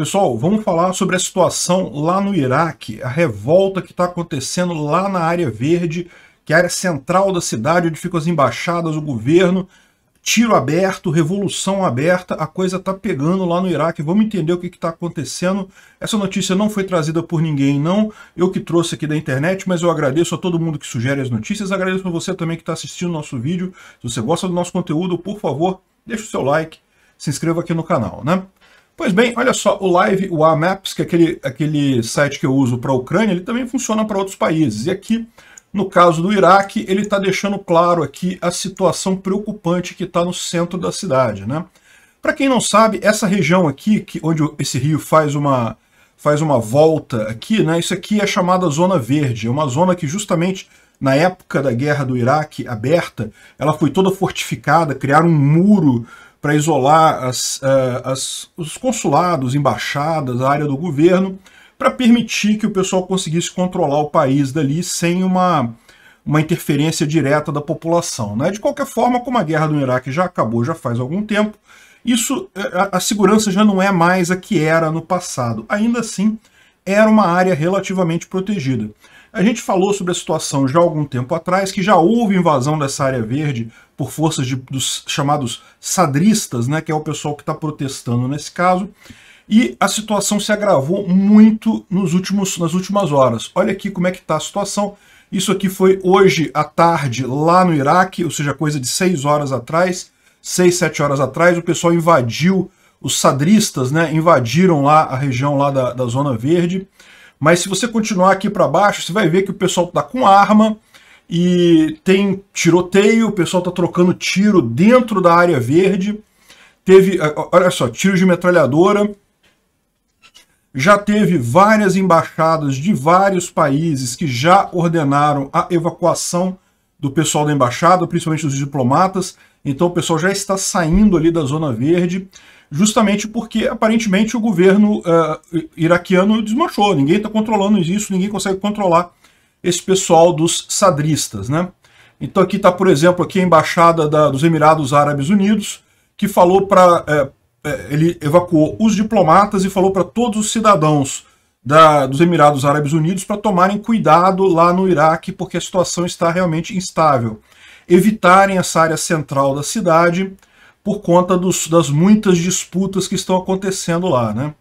Pessoal, vamos falar sobre a situação lá no Iraque, a revolta que está acontecendo lá na área verde, que é a área central da cidade, onde ficam as embaixadas, o governo, tiro aberto, revolução aberta, a coisa está pegando lá no Iraque. Vamos entender o que está acontecendo. Essa notícia não foi trazida por ninguém, não. Eu que trouxe aqui da internet, mas eu agradeço a todo mundo que sugere as notícias. Agradeço a você também que está assistindo o nosso vídeo. Se você gosta do nosso conteúdo, por favor, deixa o seu like, se inscreva aqui no canal, né? Pois bem, olha só, o Live, o Maps que é aquele, aquele site que eu uso para a Ucrânia, ele também funciona para outros países. E aqui, no caso do Iraque, ele está deixando claro aqui a situação preocupante que está no centro da cidade. Né? Para quem não sabe, essa região aqui, que, onde esse rio faz uma, faz uma volta aqui, né? isso aqui é chamada Zona Verde, é uma zona que justamente na época da guerra do Iraque aberta, ela foi toda fortificada, criaram um muro para isolar as, eh, as, os consulados, embaixadas, a área do governo, para permitir que o pessoal conseguisse controlar o país dali sem uma, uma interferência direta da população. Né? De qualquer forma, como a guerra do Iraque já acabou já faz algum tempo, isso eh, a, a segurança já não é mais a que era no passado. Ainda assim, era uma área relativamente protegida. A gente falou sobre a situação já há algum tempo atrás, que já houve invasão dessa área verde por forças de, dos chamados sadristas, né, que é o pessoal que está protestando nesse caso, e a situação se agravou muito nos últimos, nas últimas horas. Olha aqui como é que está a situação. Isso aqui foi hoje à tarde lá no Iraque, ou seja, coisa de 6 horas atrás, 6, 7 horas atrás, o pessoal invadiu os sadristas né, invadiram lá a região lá da, da Zona Verde. Mas se você continuar aqui para baixo, você vai ver que o pessoal está com arma e tem tiroteio, o pessoal está trocando tiro dentro da área verde. Teve, olha só, tiros de metralhadora. Já teve várias embaixadas de vários países que já ordenaram a evacuação do pessoal da embaixada, principalmente dos diplomatas. Então o pessoal já está saindo ali da zona verde justamente porque aparentemente o governo uh, iraquiano desmanchou, ninguém está controlando isso, ninguém consegue controlar esse pessoal dos sadristas. Né? Então aqui está, por exemplo, aqui a embaixada da, dos Emirados Árabes Unidos, que falou para. Eh, eh, ele evacuou os diplomatas e falou para todos os cidadãos da, dos Emirados Árabes Unidos para tomarem cuidado lá no Iraque, porque a situação está realmente instável. Evitarem essa área central da cidade, por conta dos, das muitas disputas que estão acontecendo lá, né?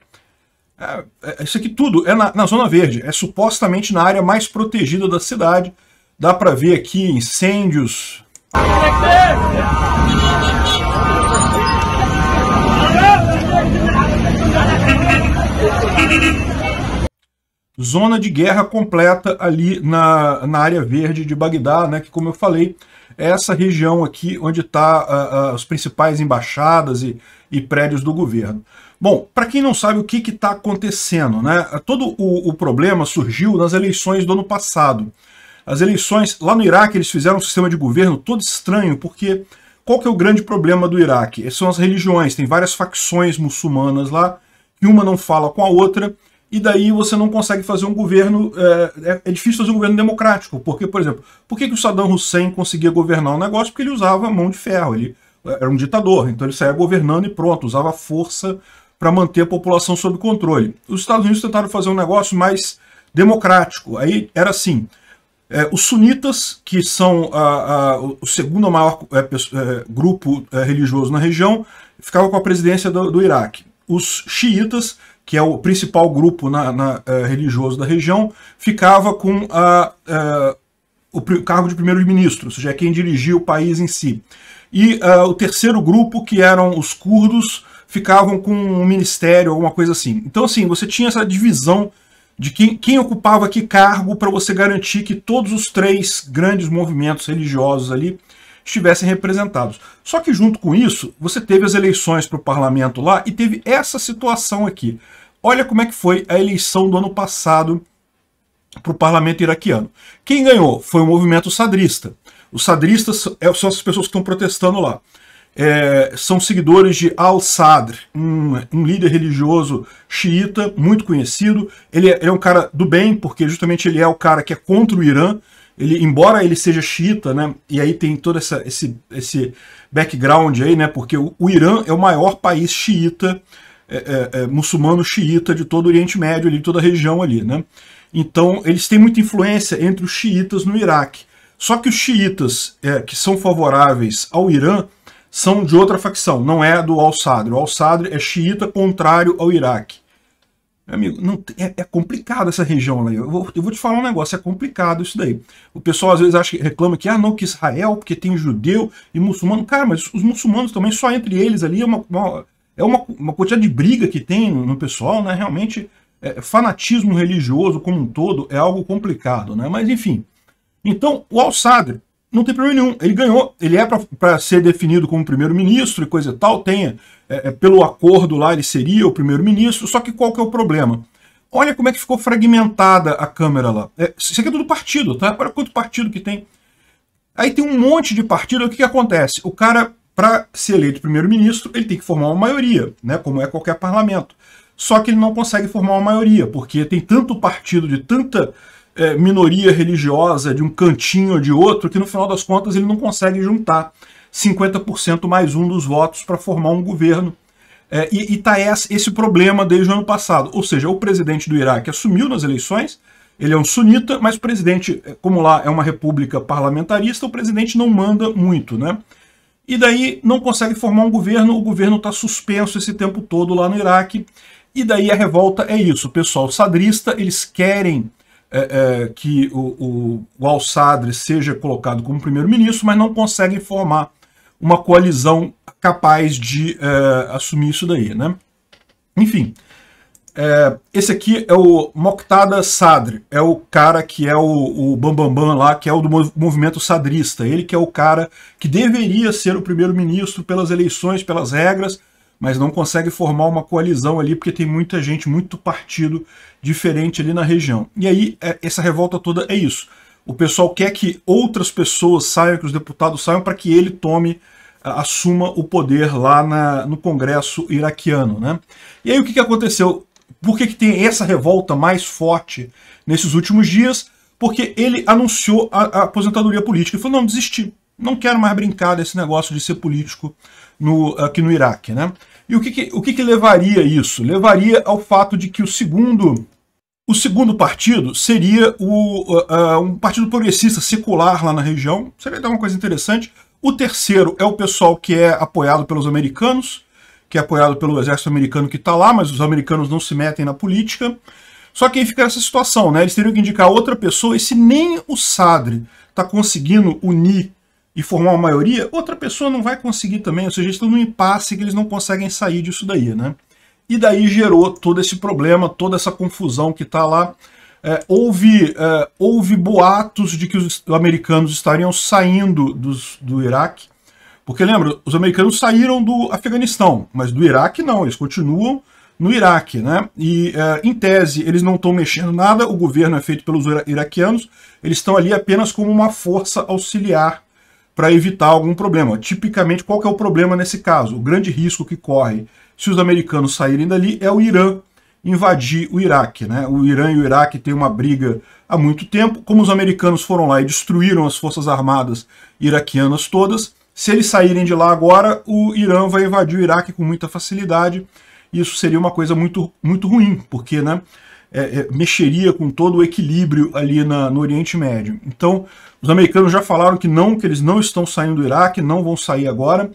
É, é, isso aqui tudo é na, na, Zona Verde, é supostamente na área mais protegida da cidade. Dá para ver aqui incêndios. Zona de guerra completa ali na, na área verde de Bagdá, né, que como eu falei, essa região aqui onde está uh, uh, ah, as ah, principais embaixadas e, e prédios do governo. Bom, para quem não sabe o que está acontecendo, né? todo o, o problema surgiu nas eleições do ano passado. As eleições lá no Iraque, eles fizeram um sistema de governo todo estranho, porque qual que é o grande problema do Iraque? São as religiões, tem várias facções muçulmanas lá, e uma não fala com a outra, e daí você não consegue fazer um governo. Eh, é, é, difícil fazer um governo democrático, porque, por exemplo, por que, que o Saddam Hussein conseguia governar um negócio? Porque ele usava mão de ferro, ele era um ditador, então ele saía governando e pronto, usava força para manter a população sob controle. Os Estados Unidos tentaram fazer um negócio mais democrático, aí era assim. É, os sunitas, que são a, a, o segundo maior é, grupo religioso na região, ficavam com a presidência do, do Iraque os xiitas, que é o principal grupo na, na, eh, religioso da região, ficava com a, eh, o cargo de primeiro-ministro, ou seja, é quem dirigia o país em si. E eh, o terceiro grupo, que eram os curdos, ficavam com um ministério, alguma coisa assim. Então, assim, você tinha essa divisão de quem, quem ocupava que cargo para você garantir que todos os três grandes movimentos religiosos ali estivessem representados. Só que junto com isso, você teve as eleições para o parlamento lá e teve essa situação aqui. Olha como é que foi a eleição do ano passado para o parlamento iraquiano. Quem ganhou foi o movimento sadrista. Os sadristas é, são as pessoas que estão protestando lá. É, são seguidores de Al-Sadr, um, um, líder religioso xiita muito conhecido. Ele é, ele é, um cara do bem, porque justamente ele é o cara que é contra o Irã, ele, embora ele seja xiita, né, e aí tem todo essa, esse, esse background aí, né, porque o, o Irã é o maior país xiita, é, é, é, muçulmano xiita de todo o Oriente Médio, ali, de toda a região ali, né. Então, eles têm muita influência entre os xiitas no Iraque. Só que os xiitas é, que são favoráveis ao Irã são de outra facção, não é do Al-Sadr. O Al-Sadr é xiita contrário ao Iraque amigo, não, é, é, complicado essa região lá. Eu vou, eu vou te falar um negócio, é complicado isso daí. O pessoal às vezes acha, reclama que, ah, não, que Israel, porque tem judeu e muçulmano. Cara, mas os muçulmanos também, só entre eles ali, é uma, uma é uma, uma quantidade de briga que tem no, no pessoal, né? Realmente, é, fanatismo religioso como um todo é algo complicado, né? Mas enfim. Então, o al sadr não tem problema nenhum. Ele ganhou, ele é para ser definido como primeiro-ministro e coisa e tal, tenha, é, é, pelo acordo lá ele seria o primeiro-ministro, só que qual que é o problema? Olha como é que ficou fragmentada a Câmara lá. É, isso aqui é tudo partido, tá? Olha quanto partido que tem. Aí tem um monte de partido, o que, que acontece? O cara, para ser eleito primeiro-ministro, ele tem que formar uma maioria, né? como é qualquer parlamento. Só que ele não consegue formar uma maioria, porque tem tanto partido de tanta é, minoria religiosa de um cantinho ou de outro, que no final das contas ele não consegue juntar 50% mais um dos votos para formar um governo. É, e está esse problema desde o ano passado. Ou seja, o presidente do Iraque assumiu nas eleições, ele é um sunita, mas o presidente, é, como lá é uma república parlamentarista, o presidente não manda muito, né? E daí não consegue formar um governo, o governo está suspenso esse tempo todo lá no Iraque. E daí a revolta é isso, o pessoal sadrista, eles querem é, é, que o, o, o Al-Sadr seja colocado como primeiro-ministro, mas não conseguem formar uma coalizão capaz de é, assumir isso daí. Né? Enfim, é, esse aqui é o Moktada Sadr, é o cara que é o, o Bambambam Bam Bam lá, que é o do movimento sadrista, ele que é o cara que deveria ser o primeiro-ministro pelas eleições, pelas regras, mas não consegue formar uma coalizão ali porque tem muita gente, muito partido diferente ali na região. E aí é, essa revolta toda é isso. O pessoal quer que outras pessoas saiam, que os deputados saiam para que ele tome é, assuma o poder lá na, no Congresso iraquiano. Né? E aí o que, que aconteceu? Por que, que tem essa revolta mais forte nesses últimos dias? Porque ele anunciou a, a aposentadoria política e falou, não, desisti, não quero mais brincar desse negócio de ser político no, aqui no Iraque. Né? E o, que, que o que, que levaria isso? Levaria ao fato de que o segundo o segundo partido seria o, uh, um partido progressista secular lá na região, seria até uma coisa interessante. O terceiro é o pessoal que é apoiado pelos americanos, que é apoiado pelo exército americano que está lá, mas os americanos não se metem na política. Só que aí fica essa situação, né? Eles teriam que indicar outra pessoa, e se nem o Sadre está conseguindo unir e formar uma maioria, outra pessoa não vai conseguir também, ou seja, eles estão num impasse que eles não conseguem sair disso daí, né? E daí gerou todo esse problema, toda essa confusão que está lá. É, houve, é, houve boatos de que os americanos estariam saindo dos, do Iraque, porque lembra, os americanos saíram do Afeganistão, mas do Iraque não, eles continuam no Iraque, né? E é, em tese eles não estão mexendo nada, o governo é feito pelos iraquianos, eles estão ali apenas como uma força auxiliar para evitar algum problema. Tipicamente, qual que é o problema nesse caso? O grande risco que corre se os americanos saírem dali é o Irã invadir o Iraque. Né? O Irã e o Iraque têm uma briga há muito tempo. Como os americanos foram lá e destruíram as forças armadas iraquianas todas, se eles saírem de lá agora, o Irã vai invadir o Iraque com muita facilidade. Isso seria uma coisa muito, muito ruim, porque né, é, é, mexeria com todo o equilíbrio ali na, no Oriente Médio. Então, os americanos já falaram que não, que eles não estão saindo do Iraque, não vão sair agora,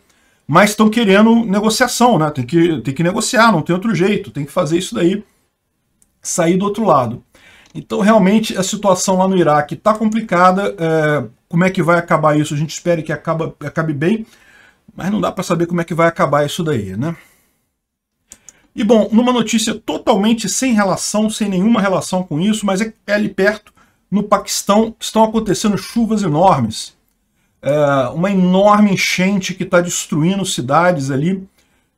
mas estão querendo negociação, né? Tem que, tem que negociar, não tem outro jeito, tem que fazer isso daí, sair do outro lado. Então, realmente, a situação lá no Iraque está complicada. É, como é que vai acabar isso? A gente espera que acaba, acabe bem, mas não dá para saber como é que vai acabar isso daí, né? E bom, numa notícia totalmente sem relação, sem nenhuma relação com isso, mas é, é ali perto, no Paquistão, estão acontecendo chuvas enormes. É, uma enorme enchente que está destruindo cidades ali.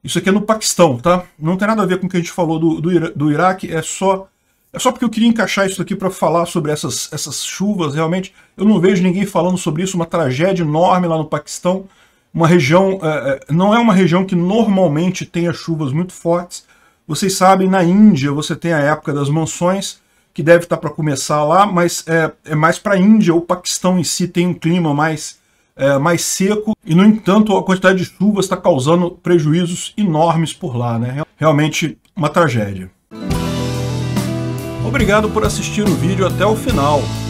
Isso aqui é no Paquistão, tá? Não tem nada a ver com o que a gente falou do, do, Ira, do Iraque, é só é só porque eu queria encaixar isso aqui para falar sobre essas, essas chuvas, realmente. Eu não vejo ninguém falando sobre isso, uma tragédia enorme lá no Paquistão uma região, é, é, não é uma região que normalmente tenha chuvas muito fortes. Vocês sabem, na Índia você tem a época das monções que deve estar para começar lá, mas é, é mais para a Índia. O Paquistão em si tem um clima mais, é, mais seco, e no entanto a quantidade de chuvas está causando prejuízos enormes por lá. Né? É realmente uma tragédia. Obrigado por assistir o vídeo até o final.